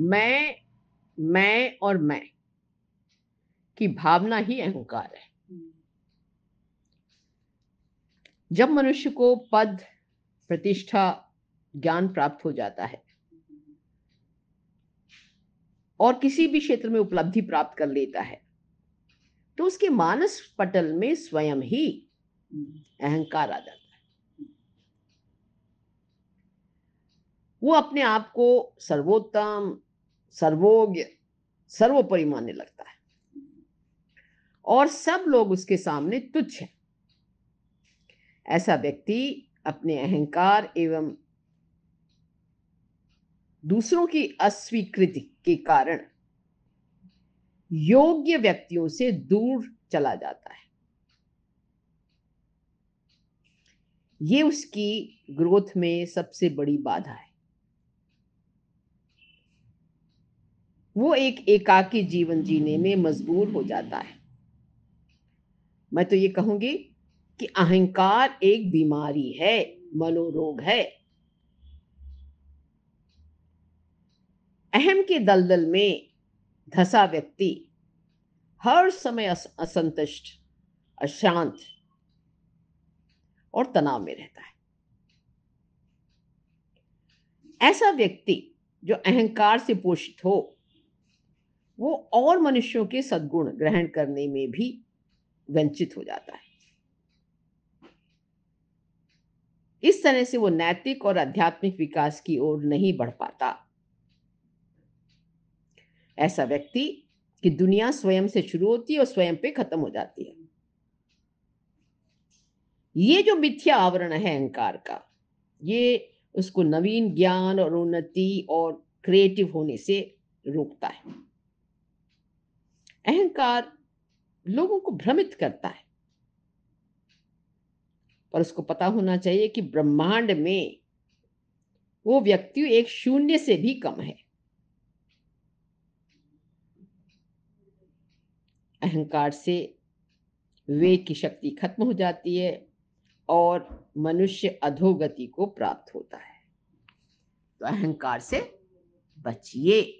मैं मैं और मैं की भावना ही अहंकार है जब मनुष्य को पद प्रतिष्ठा ज्ञान प्राप्त हो जाता है और किसी भी क्षेत्र में उपलब्धि प्राप्त कर लेता है तो उसके मानस पटल में स्वयं ही अहंकार आ जाता है वो अपने आप को सर्वोत्तम सर्वोज्ञ सर्वोपरि मानने लगता है और सब लोग उसके सामने तुच्छ है ऐसा व्यक्ति अपने अहंकार एवं दूसरों की अस्वीकृति के कारण योग्य व्यक्तियों से दूर चला जाता है ये उसकी ग्रोथ में सबसे बड़ी बाधा है वो एक एकाकी जीवन जीने में मजबूर हो जाता है मैं तो ये कहूंगी कि अहंकार एक बीमारी है मनोरोग है अहम के दलदल में धसा व्यक्ति हर समय असंतुष्ट अशांत और तनाव में रहता है ऐसा व्यक्ति जो अहंकार से पोषित हो वो और मनुष्यों के सद्गुण ग्रहण करने में भी वंचित हो जाता है इस तरह से वो नैतिक और आध्यात्मिक विकास की ओर नहीं बढ़ पाता ऐसा व्यक्ति कि दुनिया स्वयं से शुरू होती है और स्वयं पे खत्म हो जाती है ये जो मिथ्या आवरण है अहंकार का ये उसको नवीन ज्ञान और उन्नति और क्रिएटिव होने से रोकता है अहंकार लोगों को भ्रमित करता है पर उसको पता होना चाहिए कि ब्रह्मांड में वो व्यक्ति एक शून्य से भी कम है अहंकार से वेग की शक्ति खत्म हो जाती है और मनुष्य अधोगति को प्राप्त होता है तो अहंकार से बचिए